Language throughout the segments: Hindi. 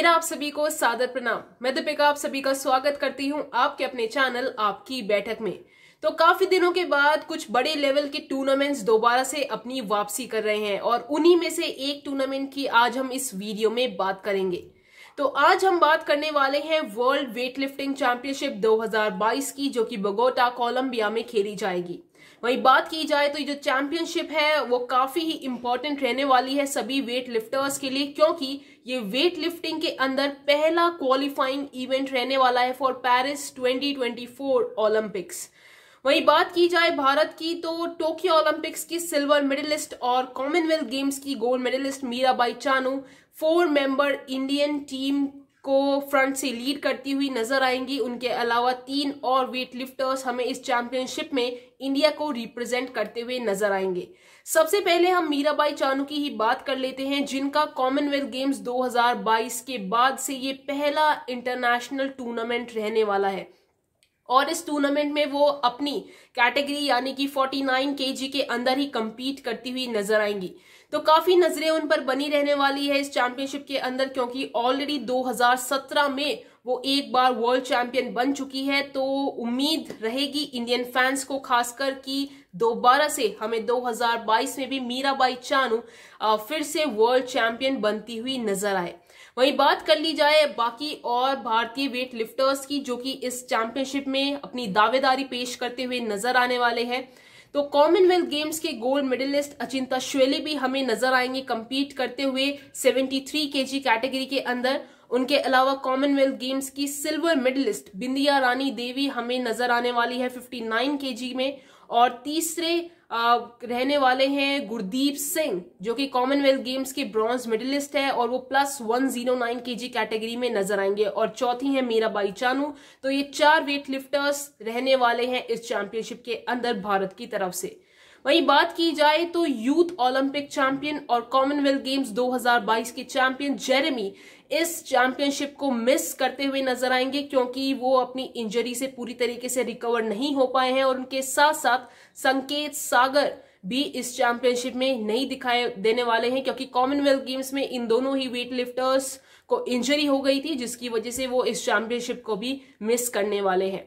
मेरा आप सभी को सादर प्रणाम मैं दीपिका आप सभी का स्वागत करती हूं आपके अपने चैनल आपकी बैठक में तो काफी दिनों के बाद कुछ बड़े लेवल के टूर्नामेंट्स दोबारा से अपनी वापसी कर रहे हैं और उन्हीं में से एक टूर्नामेंट की आज हम इस वीडियो में बात करेंगे तो आज हम बात करने वाले हैं वर्ल्ड वेटलिफ्टिंग चैंपियनशिप 2022 की जो कि बगोटा कोलंबिया में खेली जाएगी वही बात की जाए तो ये जो चैंपियनशिप है वो काफी ही इंपॉर्टेंट रहने वाली है सभी वेट लिफ्टर्स के लिए क्योंकि ये वेट लिफ्टिंग के अंदर पहला क्वालिफाइंग इवेंट रहने वाला है फॉर पेरिस 2024 ओलंपिक्स वहीं बात की जाए भारत की तो टोक्यो ओलंपिक्स की सिल्वर मेडलिस्ट और कॉमनवेल्थ गेम्स की gold medallist Mirabai Chanu four member Indian team को फ्रंट से लीड करती हुई नजर आएंगी उनके अलावा तीन और वेट लिफ्टर्स हमें इस चैंपियनशिप में इंडिया को रिप्रेजेंट करते हुए नजर आएंगे सबसे पहले हम मीराबाई चानू की ही बात कर लेते हैं जिनका कॉमनवेल्थ गेम्स 2022 के बाद से ये पहला इंटरनेशनल टूर्नामेंट रहने वाला है और इस टूर्नामेंट में वो अपनी कैटेगरी यानी कि 49 केजी के अंदर ही कम्पीट करती हुई नजर आएंगी तो काफी नजरें उन पर बनी रहने वाली है इस चैंपियनशिप के अंदर क्योंकि ऑलरेडी 2017 में वो एक बार वर्ल्ड चैंपियन बन चुकी है तो उम्मीद रहेगी इंडियन फैंस को खासकर कि दोबारा से हमें 2022 में भी मीराबाई चानू फिर से वर्ल्ड चैंपियन बनती हुई नजर आए वहीं बात कर ली जाए बाकी और भारतीय वेट लिफ्टर्स की जो कि इस चैंपियनशिप में अपनी दावेदारी पेश करते हुए नजर आने वाले हैं तो कॉमनवेल्थ गेम्स के गोल्ड मेडलिस्ट अचिंता श्वेली भी हमें नजर आएंगे कंपीट करते हुए 73 केजी कैटेगरी के अंदर उनके अलावा कॉमनवेल्थ गेम्स की सिल्वर मेडलिस्ट बिंदिया रानी देवी हमें नजर आने वाली है 59 जी में और तीसरे रहने वाले हैं गुरदीप सिंह जो कि कॉमनवेल्थ गेम्स के ब्रॉन्ज मेडलिस्ट है और वो प्लस वन जीरो नाइन के जी कैटेगरी में नजर आएंगे और चौथी है मीराबाई चानू तो ये चार वेट लिफ्टर्स रहने वाले हैं इस चैंपियनशिप के अंदर भारत की तरफ से वहीं बात की जाए तो यूथ ओलंपिक चैंपियन और कॉमनवेल्थ गेम्स 2022 के चैंपियन जेरेमी इस चैंपियनशिप को मिस करते हुए नजर आएंगे क्योंकि वो अपनी इंजरी से पूरी तरीके से रिकवर नहीं हो पाए हैं और उनके साथ साथ संकेत सागर भी इस चैंपियनशिप में नहीं दिखाई देने वाले हैं क्योंकि कॉमनवेल्थ गेम्स में इन दोनों ही वेट लिफ्टर्स को इंजरी हो गई थी जिसकी वजह से वो इस चैंपियनशिप को भी मिस करने वाले हैं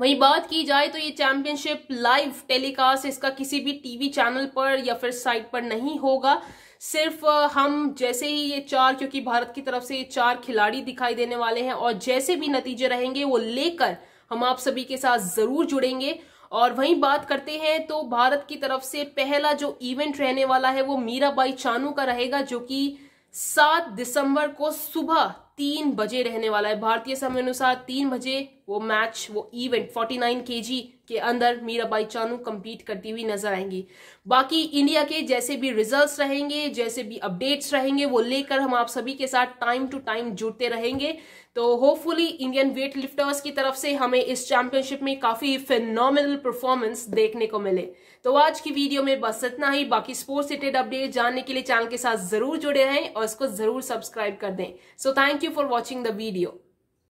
वहीं बात की जाए तो ये चैंपियनशिप लाइव टेलीकास्ट इसका किसी भी टीवी चैनल पर या फिर साइट पर नहीं होगा सिर्फ हम जैसे ही ये चार क्योंकि भारत की तरफ से ये चार खिलाड़ी दिखाई देने वाले हैं और जैसे भी नतीजे रहेंगे वो लेकर हम आप सभी के साथ जरूर जुड़ेंगे और वहीं बात करते हैं तो भारत की तरफ से पहला जो इवेंट रहने वाला है वो मीराबाई चानू का रहेगा जो कि सात दिसंबर को सुबह तीन बजे रहने वाला है भारतीय समय अनुसार तीन बजे वो मैच वो इवेंट 49 केजी के अंदर मीराबाई चानू कंपीट करती हुई नजर आएंगी बाकी इंडिया के जैसे भी रिजल्ट्स रहेंगे जैसे भी अपडेट्स रहेंगे वो लेकर हम आप सभी के साथ टाइम टू टाइम जुड़ते रहेंगे तो होपफुली इंडियन वेट लिफ्टर्स की तरफ से हमें इस चैंपियनशिप में काफी फिनॉमिनल परफॉर्मेंस देखने को मिले तो आज की वीडियो में बस इतना ही बाकी स्पोर्ट्स रिलेटेड अपडेट जानने के लिए चैनल के साथ जरूर जुड़े रहें और इसको जरूर सब्सक्राइब कर दें so thank you you for watching the video.